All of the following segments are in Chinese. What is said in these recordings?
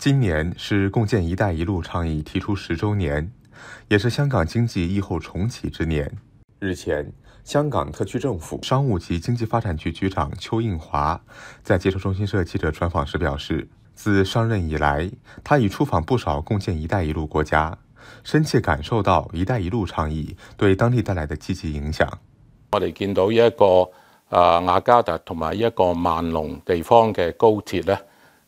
今年是共建“一带一路”倡议提出十周年，也是香港经济疫后重启之年。日前，香港特区政府商务及经济发展局局长邱应华在接受中新社记者专访时表示，自上任以来，他已出访不少共建“一带一路”国家，深切感受到“一带一路”倡议对当地带来的积极影响。我哋见到一个啊雅加达同埋一个万隆地方嘅高铁咧。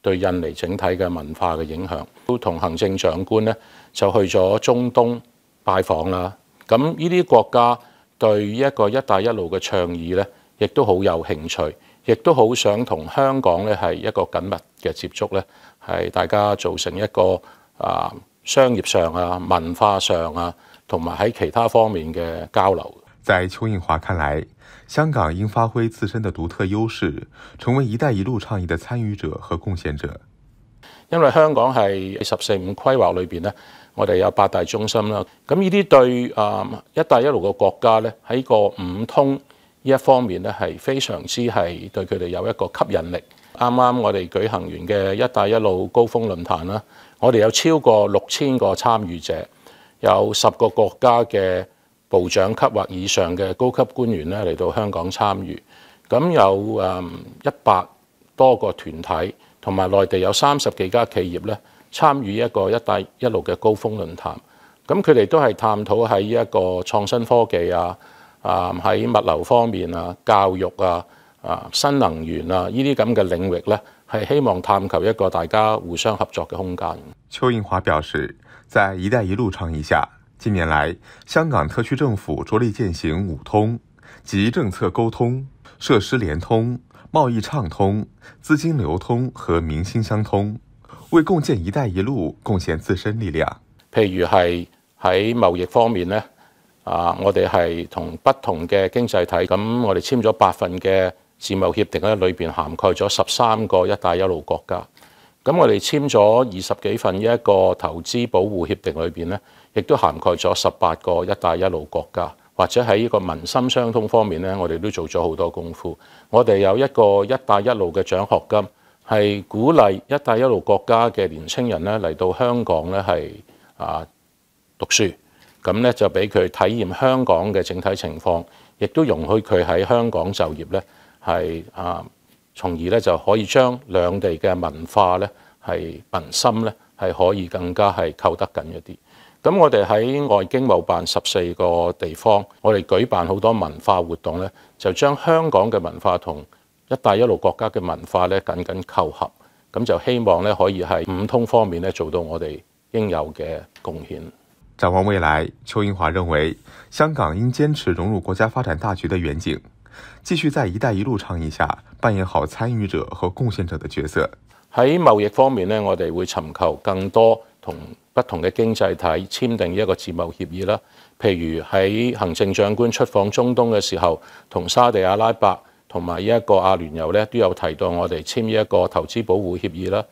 對印尼整體嘅文化嘅影響，都同行政長官呢，就去咗中東拜訪啦。咁呢啲國家對一個一帶一路嘅倡議呢，亦都好有興趣，亦都好想同香港呢係一個緊密嘅接觸呢係大家造成一個啊商業上啊文化上啊，同埋喺其他方面嘅交流。在邱应华看来，香港应发挥自身的独特优势，成为“一带一路”倡议的参与者和贡献者。因为香港喺十四五规划里边咧，我哋有八大中心啦。咁呢啲对啊“一带一路”嘅国家咧，喺个五通呢一方面咧，系非常之系对佢哋有一个吸引力。啱啱我哋举行完嘅“一带一路”高峰论坛啦，我哋有超过六千个参与者，有十个国家嘅。部長級或以上嘅高級官員咧嚟到香港參與，咁有誒一百多個團體，同埋內地有三十幾家企業咧參與一個一帶一路嘅高峰論壇，咁佢哋都係探討喺一個創新科技啊，啊喺物流方面啊、教育啊、啊新能源啊呢啲咁嘅領域咧，係希望探求一個大家互相合作嘅空間。邱應華表示，在一帶一路倡議下。近年来，香港特区政府着力践行五通，即政策沟通、设施连通、贸易畅通、资金流通和民心相通，为共建“一带一路”贡献自身力量。譬如系喺贸易方面呢，啊，我哋系同不同嘅经济体，咁我哋签咗八份嘅自贸协定，咧，里边涵盖咗十三个“一带一路”国家。咁我哋簽咗二十幾份呢一個投資保護協定裏邊咧，亦都涵蓋咗十八個一帶一路國家，或者喺呢個民心相通方面咧，我哋都做咗好多功夫。我哋有一個一帶一路嘅獎學金，係鼓勵一帶一路國家嘅年輕人咧嚟到香港咧係啊讀書，咁咧就俾佢體驗香港嘅整體情況，亦都容許佢喺香港就業咧係啊。從而咧就可以將兩地嘅文化咧係民心咧係可以更加係扣得緊一啲。咁我哋喺外經貿辦十四个地方，我哋舉辦好多文化活動咧，就將香港嘅文化同「一帶一路」國家嘅文化咧緊緊扣合。咁就希望咧可以喺五通方面咧做到我哋應有嘅貢獻。展望未來，邱英華認為香港應堅持融入國家發展大局的遠景。继续在“一带一路”倡议下扮演好参与者和贡献者的角色。喺贸易方面咧，我哋会寻求更多同不同嘅经济体签订一个自贸协议啦。譬如喺行政长官出访中东嘅时候，同沙地阿拉伯同埋呢一个阿联酋咧都有提到我哋签呢一个投资保护协议啦。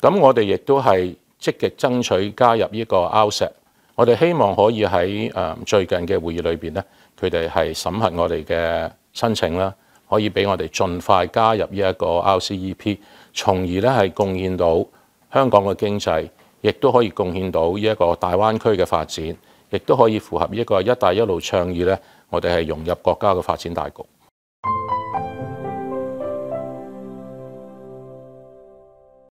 咁我哋亦都系积极争取加入呢个 e t 我哋希望可以喺诶最近嘅会议里边咧，佢哋系审核我哋嘅。申請啦，可以俾我哋盡快加入呢一個 RCEP，從而咧係貢獻到香港嘅經濟，亦都可以貢獻到呢一個大灣區嘅發展，亦都可以符合呢一個一帶一路倡議咧。我哋係融入國家嘅發展大局。